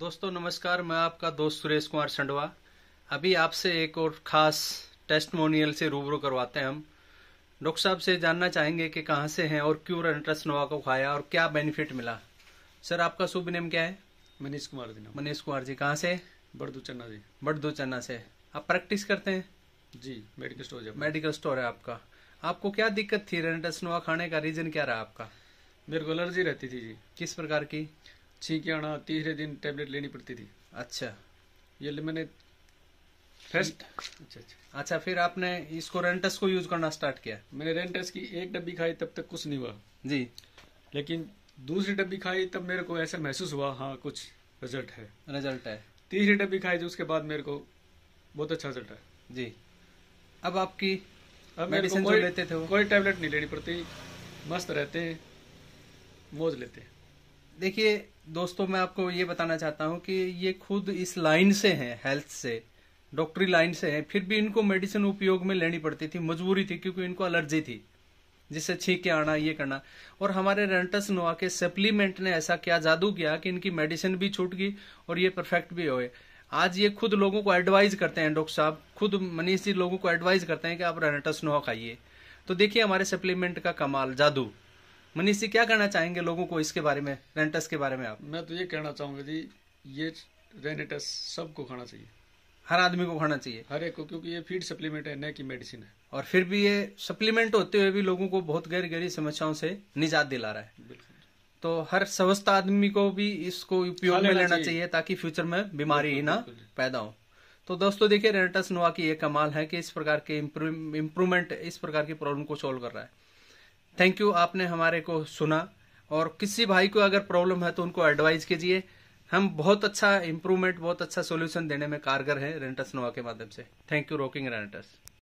दोस्तों नमस्कार मैं आपका दोस्त सुरेश कुमार संडवा अभी आपसे एक और ख़ास टेस्टमोनियल से रूबरू करवाते हैं हम डॉक्टर साहब से जानना चाहेंगे कि कहाँ से हैं और क्यों रनट्रस नोवा को खाया और क्या बेनिफिट मिला सर आपका शुभ नेम क्या है मनीष कुमार जी मनीष कुमार जी कहाँ से बड़दू चन्ना जी बड़दू चन्ना से आप प्रैक्टिस करते हैं जी मेडिकल स्टोर मेडिकल स्टोर है आपका आपको क्या दिक्कत थी रनट्रस नोवा खाने का रीज़न क्या रहा आपका मेरे को एलर्जी रहती थी जी किस प्रकार की छींक आना तीसरे दिन टेबलेट लेनी पड़ती थी अच्छा ये मैंने फर्स्ट अच्छा अच्छा अच्छा फिर आपने इसको रेंटस को यूज करना स्टार्ट किया मैंने रेंटस की एक डब्बी खाई तब तक कुछ नहीं हुआ जी लेकिन दूसरी डब्बी खाई तब मेरे को ऐसा महसूस हुआ हाँ कुछ रिजल्ट है रिजल्ट है तीसरी डब्बी खाई थी उसके बाद मेरे को बहुत अच्छा रिजल्ट है जी अब आपकी अब मेडिसिन जो लेते थे वो कोई टेबलेट नहीं लेनी पड़ती मस्त रहते हैं मौज लेते हैं देखिए दोस्तों मैं आपको ये बताना चाहता हूँ कि ये खुद इस लाइन से हैं हेल्थ से डॉक्टरी लाइन से हैं फिर भी इनको मेडिसिन उपयोग में लेनी पड़ती थी मजबूरी थी क्योंकि इनको एलर्जी थी जिससे छींक आना ये करना और हमारे रेंटस नोआ के सप्लीमेंट ने ऐसा क्या जादू किया कि इनकी मेडिसिन भी छूट गई और ये परफेक्ट भी हो आज ये खुद लोगों को एडवाइज करते हैं डॉक्टर साहब खुद मनीष जी लोगों को एडवाइज करते हैं कि आप रेंटस नोआ खाइए तो देखिए हमारे सप्लीमेंट का कमाल जादू मनीष जी क्या कहना चाहेंगे लोगों को इसके बारे में रेंटस के बारे में आप मैं तो ये कहना चाहूंगा जी ये रेनेटस सबको खाना चाहिए हर आदमी को खाना चाहिए हर एक को क्योंकि ये फीड सप्लीमेंट है न की मेडिसिन है और फिर भी ये सप्लीमेंट होते हुए भी लोगों को बहुत गहरी गहरी समस्याओं से निजात दिला रहा है तो हर स्वस्थ आदमी को भी इसको उपयोग में लेना चाहिए।, चाहिए ताकि फ्यूचर में बीमारी ही ना पैदा हो तो दोस्तों देखिए रेनेटस नोवा की ये कमाल है कि इस प्रकार के इम्प्रूवमेंट इस प्रकार की प्रॉब्लम को सोल्व कर रहा है थैंक यू आपने हमारे को सुना और किसी भाई को अगर प्रॉब्लम है तो उनको एडवाइज कीजिए हम बहुत अच्छा इम्प्रूवमेंट बहुत अच्छा सोल्यूशन देने में कारगर है रेंटस नोवा के माध्यम से थैंक यू रोकिंग रेंटस